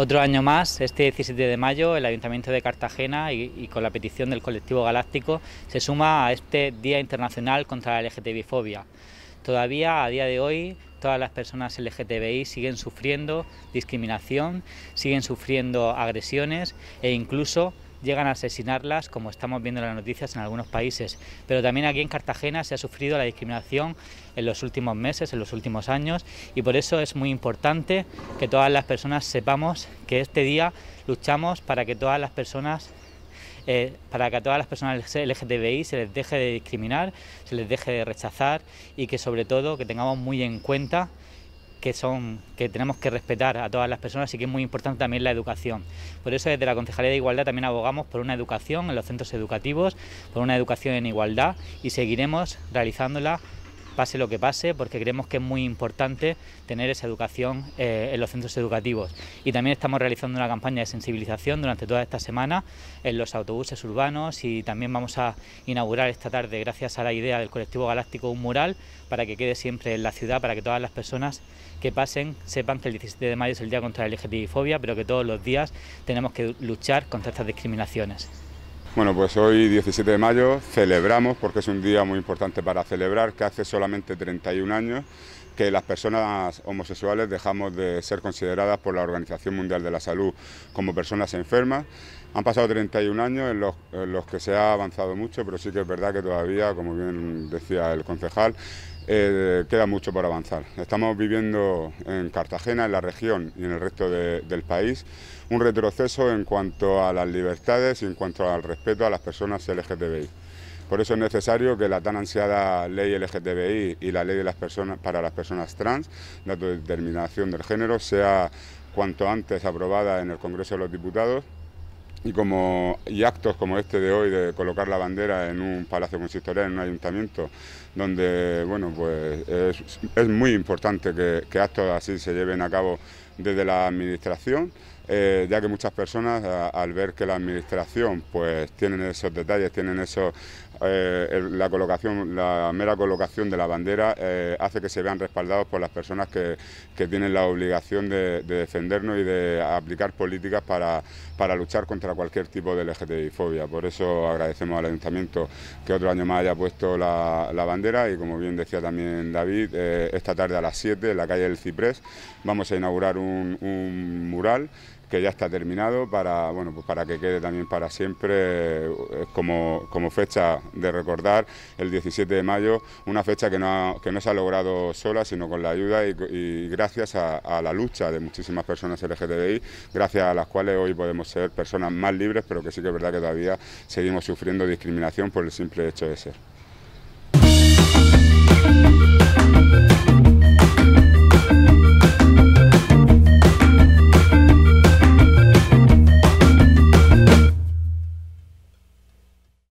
Otro año más, este 17 de mayo, el Ayuntamiento de Cartagena y, con la petición del colectivo galáctico se suma a este Día Internacional contra la LGTBI-fobia. Todavía a día de hoy todas las personas LGTBI siguen sufriendo discriminación, siguen sufriendo agresiones e incluso llegan a asesinarlas, como estamos viendo en las noticias en algunos países. Pero también aquí en Cartagena se ha sufrido la discriminación en los últimos meses, en los últimos años, y por eso es muy importante que todas las personas sepamos que este día luchamos para que todas las personas eh, para que a todas las personas LGTBI se les deje de discriminar, se les deje de rechazar y que sobre todo que tengamos muy en cuenta que, son, que tenemos que respetar a todas las personas y que es muy importante también la educación. Por eso desde la Concejalía de Igualdad también abogamos por una educación en los centros educativos, por una educación en igualdad y seguiremos realizándola pase lo que pase, porque creemos que es muy importante tener esa educación eh, en los centros educativos. Y también estamos realizando una campaña de sensibilización durante toda esta semana en los autobuses urbanos y también vamos a inaugurar esta tarde, gracias a la idea del colectivo galáctico, un mural para que quede siempre en la ciudad, para que todas las personas que pasen sepan que el 17 de mayo es el día contra la LGTBI-fobia, pero que todos los días tenemos que luchar contra estas discriminaciones. Bueno, pues hoy 17 de mayo celebramos, porque es un día muy importante para celebrar, que hace solamente 31 años que las personas homosexuales dejamos de ser consideradas por la Organización Mundial de la Salud como personas enfermas. Han pasado 31 años en los, que se ha avanzado mucho, pero sí que es verdad que todavía, como bien decía el concejal, eh, queda mucho por avanzar. Estamos viviendo en Cartagena, en la región y en el resto del país un retroceso en cuanto a las libertades y en cuanto al respeto a las personas LGTBI. Por eso es necesario que la tan ansiada ley LGTBI y la ley de las personas, para las personas trans, la determinación del género, sea cuanto antes aprobada en el Congreso de los Diputados y, como, y actos como este de hoy, de colocar la bandera en un palacio consistorial, en un ayuntamiento, donde bueno, pues es, muy importante que, actos así se lleven a cabo desde la administración, eh, ya que muchas personas al ver que la administración pues tienen esos detalles, tienen esos eh, la colocación, la mera colocación de la bandera eh, hace que se vean respaldados por las personas que, tienen la obligación de, defendernos y de aplicar políticas para, luchar contra cualquier tipo de LGTBI-fobia. Por eso agradecemos al Ayuntamiento que otro año más haya puesto la, bandera y como bien decía también David, eh, esta tarde a las 7 en la calle del Ciprés vamos a inaugurar un mural que ya está terminado para, bueno, pues para que quede también para siempre eh, como, fecha de recordar el 17 de mayo, una fecha que no, que no se ha logrado sola, sino con la ayuda y, gracias a, a, la lucha de muchísimas personas LGTBI, gracias a las cuales hoy podemos ser personas más libres, pero que sí que es verdad que todavía seguimos sufriendo discriminación por el simple hecho de ser.